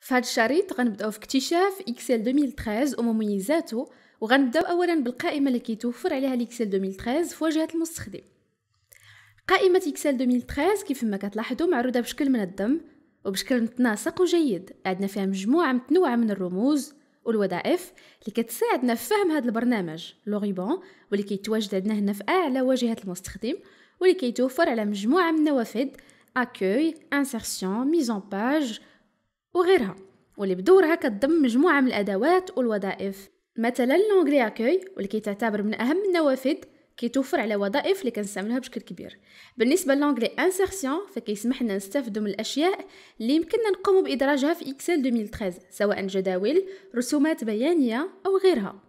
فهاد الشريط غنبداو في اكتشاف اكسل 2013 ومميزاته وغنبداو اولا بالقائمه اللي كيتوفر عليها الاكسل 2013 في واجهه المستخدم قائمه اكسل 2013 كيف ما كتلاحظوا معروضه بشكل منظم وبشكل متناسق وجيد عندنا فيها مجموعه متنوعه من الرموز والوظائف اللي كتساعدنا في فهم هذا البرنامج لوغيبون واللي كيتواجد عندنا هنا في اعلى واجهه المستخدم واللي كيتوفر على مجموعه من النوافذ اكوي انسيرسيون ميزون باج وغيرها واللي بدورها كتضم مجموعة من الأدوات والوظائف مثلا لونغلي اكوي واللي كيتعتبر من أهم النوافذ كيتوفر على وظائف اللي كنستعملها بشكل كبير بالنسبه لونغلي انسيرسيون فكيسمح لنا نستافدو من الاشياء اللي يمكننا نقوم بادراجها في اكسل 2013 سواء جداول رسومات بيانيه او غيرها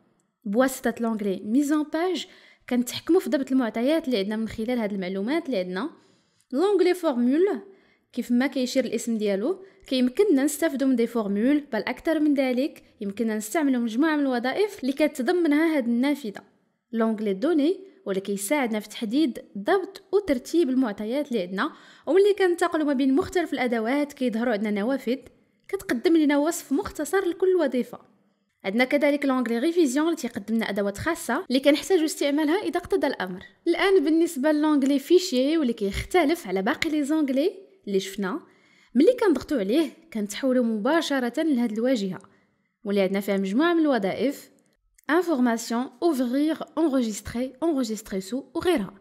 بواسطه لونغلي ميزون باج كنتحكمو في ضبط المعطيات اللي عندنا من خلال هذه المعلومات اللي عندنا لونغلي فورمول كيف ما كيشير الاسم ديالو كيمكننا نستافدو من دي فورمول بل اكثر من ذلك يمكننا نستعملو مجموعه من الوظائف اللي كتضمنها هاد النافذه لونغلي دوني واللي كيساعدنا في تحديد ضبط وترتيب المعطيات اللي عندنا وملي كنتقلوا ما بين مختلف الادوات كيظهروا عندنا نوافذ كتقدم لنا وصف مختصر لكل وظيفه عندنا كذلك لونغلي ريفيزيون اللي تيقدم لنا ادوات خاصه اللي كنحتاجو استعمالها اذا اقتضى الامر الان بالنسبه لونغلي فيشي واللي كيختلف على باقي لي زونغلي اللي شفنا ملي كنضغطو عليه كنتحولو مباشره لهاد الواجهه واللي عندنا فيها مجموعه من الوظائف انفورماسيون اوفرير انريجستري انريجستري سو وغيرها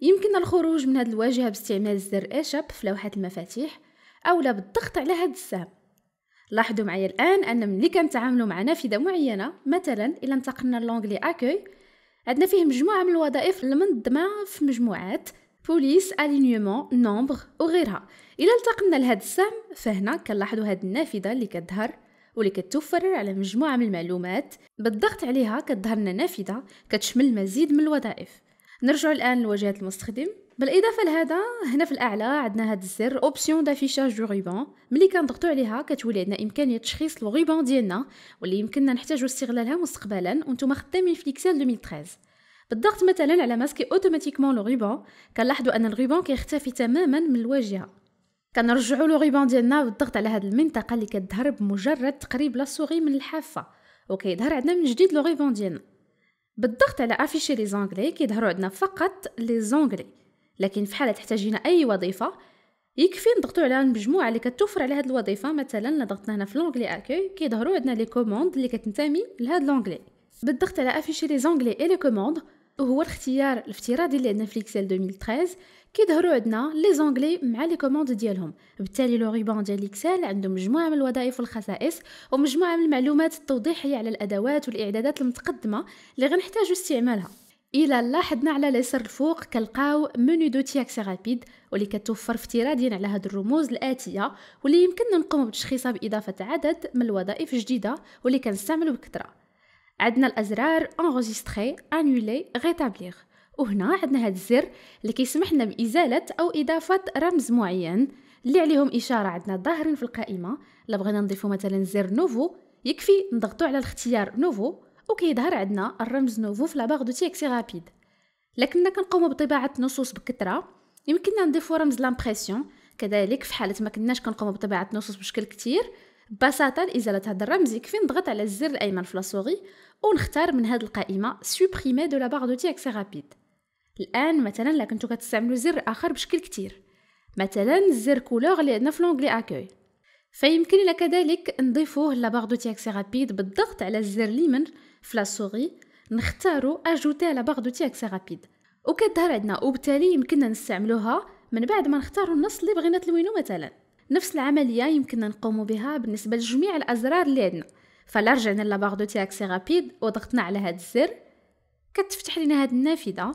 يمكن الخروج من هاد الواجهه باستعمال زر اشاب في لوحه المفاتيح اولا بالضغط على هاد السهم لاحظوا معايا الان ان ملي كنتعاملوا مع نافذه معينه مثلا الا انتقلنا لونغلي اكوي عندنا فيه مجموعه من الوظائف المنظمه في مجموعات بوليس الينيومون نومبر وغيرها الا التقمنا لهذا السهم فهنا كنلاحظوا هذه النافذه اللي كتظهر واللي كتوفر على مجموعه من المعلومات بالضغط عليها كتظهر لنا نافذه كتشمل المزيد من الوظائف نرجع الان لواجهه المستخدم بالاضافه لهذا هنا في الاعلى عندنا هذا الزر اوبسيون دافيشاج دو روبان ملي كنضغطوا عليها كتولي عندنا امكانيه تشخيص لو روبان ديالنا واللي يمكننا نحتاجو استغلالها مستقبلا وانتم خدامين في ليكسيل 2013 بالضغط مثلا على ماسكي اوتوماتيكمون لو غيبون كنلاحظوا ان الغيبون كيختفي تماما من الواجهه كنرجعوا لو غيبون ديالنا بالضغط على هذه المنطقه اللي كتظهر بمجرد تقريب لاصوغي من الحافه وكيظهر عندنا من جديد لو غيبون ديالنا بالضغط على افيشي لي زونغلي كيظهروا عندنا فقط لي زونغلي لكن في حاله احتاجينا اي وظيفه يكفي نضغطوا على المجموعه اللي كتوفر على هذه الوظيفه مثلا الا ضغطنا هنا في لونغلي اكوي كيظهروا عندنا لي كوموند اللي كتنتمي لهذا لونغلي بالضغط على افيشي لي زونغلي اي لي كوموند وهو الاختيار الافتراضي اللي عندنا في الاكسل 2013 كيظهروا عندنا لي زونغلي مع لي كوموند ديالهم بالتالي لو ريبون ديال الاكسل عنده مجموعه من الوظائف والخصائص ومجموعه من المعلومات التوضيحيه على الادوات والاعدادات المتقدمه اللي غنحتاجو استعمالها الى لاحظنا على اليسر الفوق كنلقاو منو دوتي اكسي رابيد واللي كتوفر افتراضيا على هاد الرموز الاتيه واللي يمكننا نقوم بتشخيصها باضافه عدد من الوظائف الجديده واللي كنستعملو بكثره عندنا الازرار انغوزيستري انولي غيتابليغ وهنا عندنا هذا الزر اللي لنا بازاله او اضافه رمز معين اللي عليهم اشاره عندنا ظاهرين في القائمه الا بغينا نضيفو مثلا زر نوفو يكفي نضغطو على الاختيار نوفو وكيظهر عندنا الرمز نوفو في لاباغ دو تيكسي غابيد لكننا كنقومو بطباعه نصوص بكثره يمكننا نضيفو رمز لامبريسيون كذلك في حاله ما كناش كنقومو بطباعه نصوص بشكل كثير ببساطة لإزالة هذا الرمز يكفي نضغط على الزر الأيمن في لاسوغي ونختار من هذه القائمة سوبريمي دو لا باغ دو تي رابيد الآن مثلا لا كنتو كتستعملوا زر آخر بشكل كتير مثلا زر كولور اللي عندنا في لونغلي أكوي فيمكننا كذلك نضيفوه لاباغ دو أكسي رابيد بالضغط على الزر ليمن في لاسوغي نختارو اجوتي لاباغ دو أكسي رابيد وكتظهر عندنا وبالتالي يمكننا نستعملوها من بعد ما نختاروا النص اللي بغينا تلوينو مثلا نفس العمليه يمكننا نقوم بها بالنسبه لجميع الازرار اللي عندنا فلا رجعنا لباغ دو تياكسي غابيد وضغطنا على هاد الزر كتفتح لنا هاد النافذه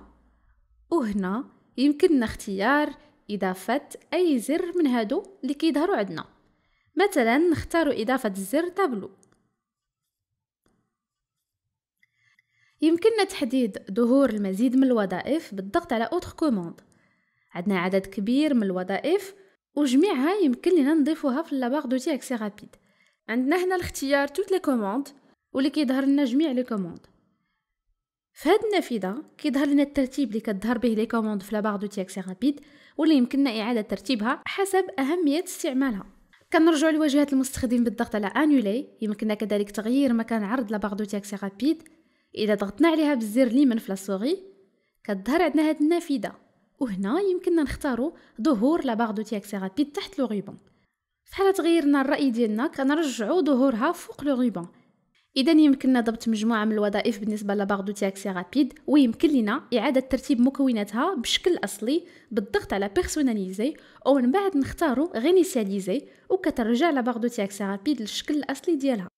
وهنا يمكننا اختيار اضافه اي زر من هادو اللي كيظهروا عندنا مثلا نختار اضافه الزر تابلو يمكننا تحديد ظهور المزيد من الوظائف بالضغط على اوتر كوموند عندنا عدد كبير من الوظائف وجميعها يمكن لنا نضيفوها في لاباغ دوتي اكسي رابيد عندنا هنا الاختيار توت لي كوموند واللي كيظهر لنا جميع لي كوموند في هاد النافذه كيظهر لنا الترتيب اللي كتظهر به لي كوموند في لاباغ دوتي اكسي رابيد واللي يمكننا اعاده ترتيبها حسب اهميه استعمالها كنرجعوا لواجهه المستخدم بالضغط على انولي يمكننا كذلك تغيير مكان عرض لاباغ دوتي اكسي رابيد اذا ضغطنا عليها بالزر اليمين في لاسوغي كتظهر عندنا هاد النافذه وهنا يمكننا نختاروا ظهور لا باغ دو تياكسي رابيد تحت لو غيبون فحال تغيرنا الراي ديالنا كنرجعوا ظهورها فوق لو غيبون اذا يمكننا ضبط مجموعه من الوظائف بالنسبه لا باغ دو تياكسي رابيد ويمكن لنا اعاده ترتيب مكوناتها بشكل اصلي بالضغط على بيرسوناليزي ومن بعد نختاروا غينيسياليزي وكترجع لا باغ دو تياكسي رابيد للشكل الاصلي ديالها